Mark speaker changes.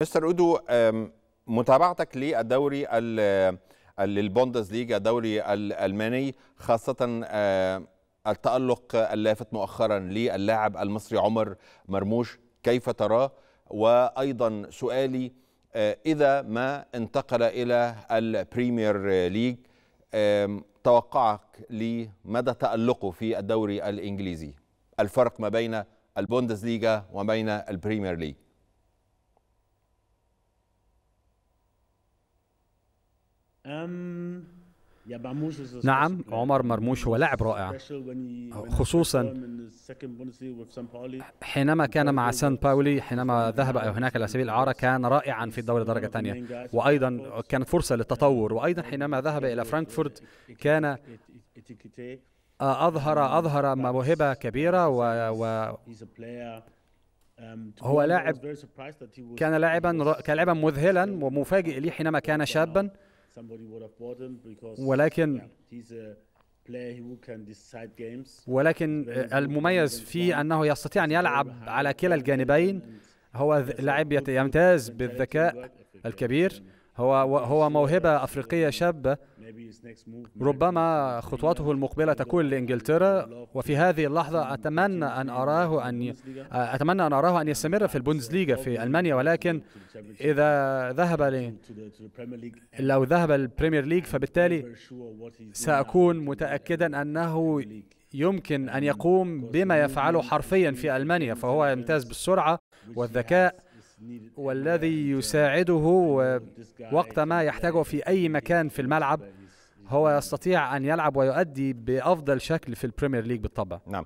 Speaker 1: مستر اودو متابعتك للدوري للبوندز ليجا الدوري الالماني خاصه التالق اللافت مؤخرا للاعب المصري عمر مرموش كيف تراه وايضا سؤالي آه، اذا ما انتقل الى البريمير ليج توقعك لمدى تالقه في الدوري الانجليزي الفرق ما بين البوندز ليجا وبين البريمير ليج
Speaker 2: نعم عمر مرموش هو لاعب رائع خصوصا
Speaker 3: حينما كان مع سان باولي حينما ذهب هناك على سبيل الإعارة كان رائعا في الدوري درجة ثانية وأيضا كانت فرصة للتطور وأيضا حينما ذهب إلى فرانكفورت كان أظهر أظهر موهبة كبيرة و, و
Speaker 2: um, هو لاعب كان لاعبا كان لاعبا
Speaker 3: مذهلا ومفاجئ لي حينما كان شابا
Speaker 2: ولكن ولكن المميز
Speaker 3: في أنه يستطيع أن يلعب على كلا الجانبين هو لاعب يمتاز بالذكاء الكبير هو هو موهبة أفريقية شابة ربما خطواته المقبلة تكون لإنجلترا وفي هذه اللحظة أتمنى أن أراه أن أتمنى أن أراه أن يستمر في البوندسليغا في ألمانيا ولكن إذا ذهب ل... لو ذهب البريمير ليج فبالتالي سأكون متأكدا أنه يمكن أن يقوم بما يفعله حرفيا في ألمانيا فهو يمتاز بالسرعة والذكاء والذي يساعده وقت ما يحتاجه في أي مكان في الملعب هو يستطيع ان يلعب ويؤدي بافضل شكل في البريمير ليج بالطبع نعم